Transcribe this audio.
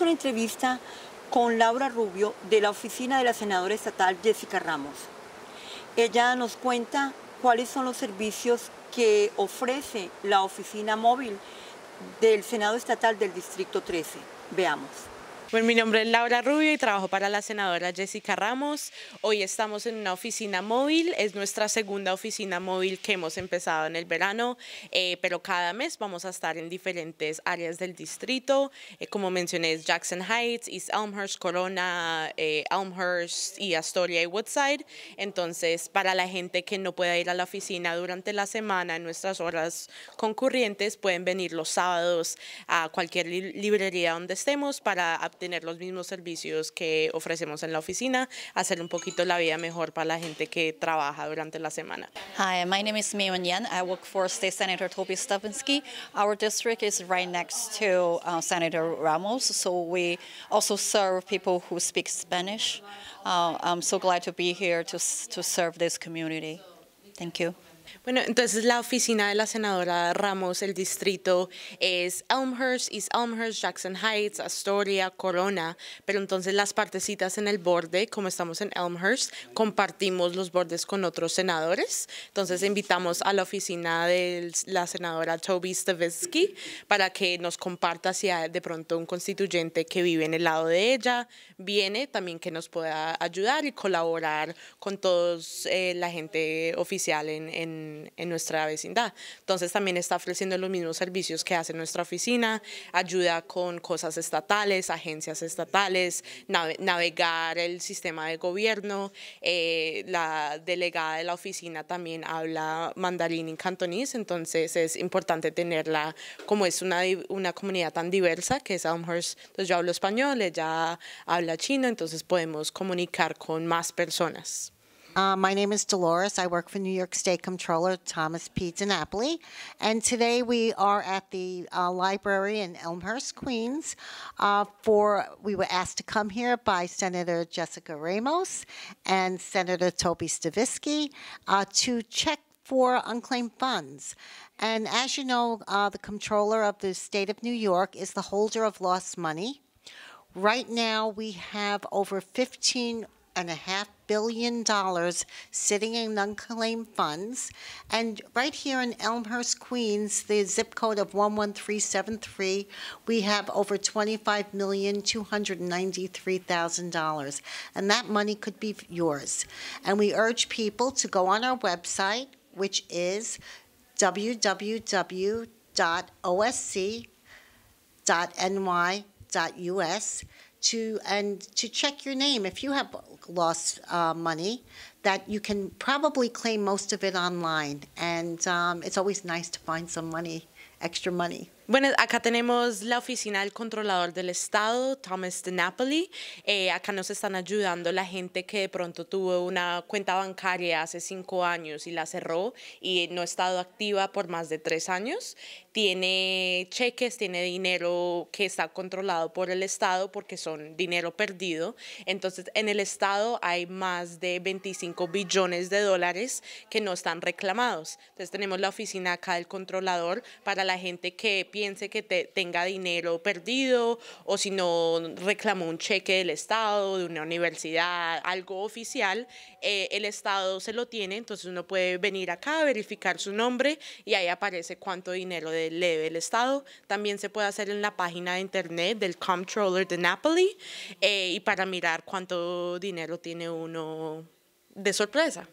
una entrevista con Laura Rubio de la oficina de la senadora estatal Jessica Ramos. Ella nos cuenta cuáles son los servicios que ofrece la oficina móvil del Senado Estatal del Distrito 13. Veamos. Bueno, mi nombre es Laura Rubio y trabajo para la senadora Jessica Ramos. Hoy estamos en una oficina móvil, es nuestra segunda oficina móvil que hemos empezado en el verano, eh, pero cada mes vamos a estar en diferentes áreas del distrito, eh, como mencioné es Jackson Heights, East Elmhurst, Corona, eh, Elmhurst y Astoria y Woodside. Entonces, para la gente que no pueda ir a la oficina durante la semana en nuestras horas concurrentes, pueden venir los sábados a cualquier librería donde estemos para tener los mismos servicios que ofrecemos en la oficina, hacer un poquito la vida mejor para la gente que trabaja durante la semana. Hi, my name is Mei Yan. I work for State Senator Toby Stavinsky. Our district is right next to uh, Senator Ramos, so we also serve people who speak Spanish. Uh, I'm so glad to be here to, to serve this community. Thank you. Bueno, entonces la oficina de la senadora Ramos, el distrito es Elmhurst, East Elmhurst, Jackson Heights, Astoria, Corona, pero entonces las partecitas en el borde, como estamos en Elmhurst, compartimos los bordes con otros senadores. Entonces invitamos a la oficina de la senadora Toby Stavisky para que nos comparta si de pronto un constituyente que vive en el lado de ella viene, también que nos pueda ayudar y colaborar con todos eh, la gente oficial en, en en, nuestra vecindad. Entonces también está ofreciendo los mismos servicios que hace nuestra oficina, ayuda con cosas estatales, agencias estatales, navegar el sistema de gobierno. Eh, la delegada de la oficina también habla mandarín y cantonés, entonces es importante tenerla como es una, una comunidad tan diversa que es Elmhurst. Entonces yo hablo español, ella habla chino, entonces podemos comunicar con más personas. Uh, my name is Dolores. I work for New York State Comptroller Thomas P. DiNapoli. And today we are at the uh, library in Elmhurst, Queens. Uh, for We were asked to come here by Senator Jessica Ramos and Senator Toby Stavisky uh, to check for unclaimed funds. And as you know, uh, the Comptroller of the State of New York is the holder of lost money. Right now, we have over 15 and a half billion dollars sitting in unclaimed funds. And right here in Elmhurst, Queens, the zip code of 11373, we have over $25,293,000. And that money could be yours. And we urge people to go on our website, which is www.osc.ny.us to and to check your name if you have lost uh, money that you can probably claim most of it online and um, it's always nice to find some money extra money Bueno, acá tenemos la oficina del controlador del Estado, Thomas de Napoli. Eh, acá nos están ayudando la gente que de pronto tuvo una cuenta bancaria hace cinco años y la cerró y no ha estado activa por más de tres años. Tiene cheques, tiene dinero que está controlado por el Estado porque son dinero perdido. Entonces, en el Estado hay más de 25 billones de dólares que no están reclamados. Entonces, tenemos la oficina acá del controlador para la gente que piense que te tenga dinero perdido o si no reclamó un cheque del Estado, de una universidad, algo oficial, eh, el Estado se lo tiene, entonces uno puede venir acá, verificar su nombre y ahí aparece cuánto dinero le debe el Estado. También se puede hacer en la página de internet del Comptroller de Napoli eh, y para mirar cuánto dinero tiene uno de sorpresa.